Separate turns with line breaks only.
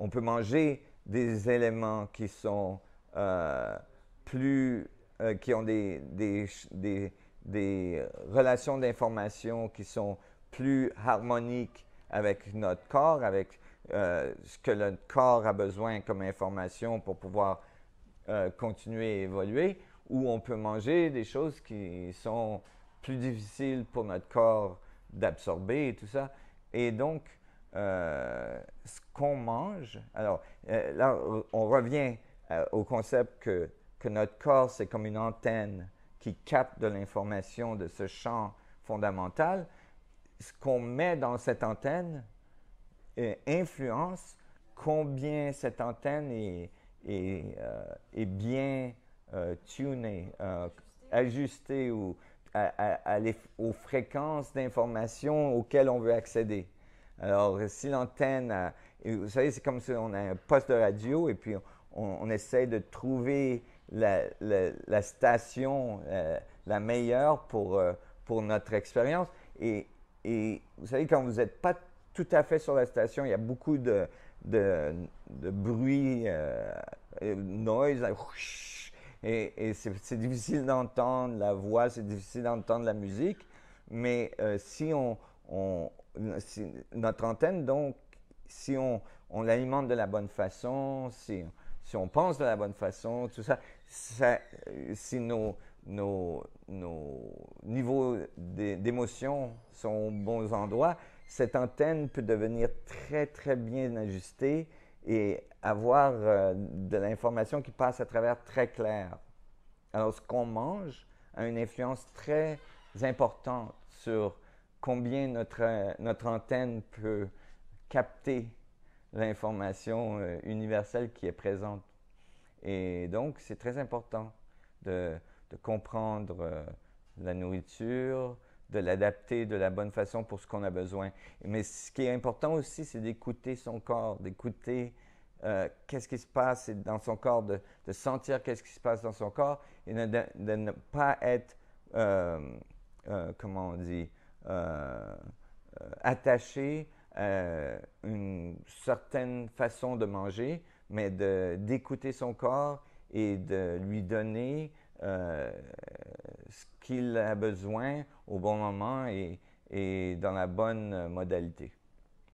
On peut manger des éléments qui sont euh, plus, euh, qui ont des, relations d'information qui sont plus harmoniques avec notre corps, avec euh, ce que notre corps a besoin comme information pour pouvoir continuer à évoluer, ou on peut manger des choses qui sont plus difficiles pour notre corps d'absorber et tout ça. Et donc, euh, ce qu'on mange. Alors, euh, là, on revient euh, au concept que, notre corps, c'est comme une antenne qui capte de l'information de ce champ fondamental. Ce qu'on met dans cette antenne influence combien cette antenne est, bien tunée, ajustée ou à les, aux fréquences d'information auxquelles on veut accéder. Alors, si l'antenne, vous savez, c'est comme si on a un poste de radio et puis on, on essaie de trouver la, station euh, la meilleure pour, euh, pour notre expérience. Et, vous savez, quand vous n'êtes pas tout à fait sur la station, il y a beaucoup de, de, de bruit, euh, noise. Et, et c'est, difficile d'entendre la voix, c'est difficile d'entendre la musique. Mais si on, notre antenne, donc, si on, l'alimente de la bonne façon, si, on pense de la bonne façon, tout ça, si nos, niveaux d'émotion sont aux bons endroits, cette antenne peut devenir très, très bien ajustée et avoir euh, de l'information qui passe à travers très clair. Alors, ce qu'on mange a une influence très importante sur combien euh, notre, antenne peut capter l'information euh, universelle qui est présente. Et donc, c'est très important de, comprendre euh, la nourriture, de l'adapter de la bonne façon pour ce qu'on a besoin. Mais ce qui est important aussi, c'est d'écouter son corps, d'écouter qu'est-ce qui se passe dans son corps, de, sentir qu'est-ce qui se passe dans son corps et de ne pas être, comment on dit, attacher euh, euh, attaché à euh, une certaine façon de manger, mais d'écouter son corps et de lui donner ce qu'il a besoin au bon moment et, et dans la bonne modalité.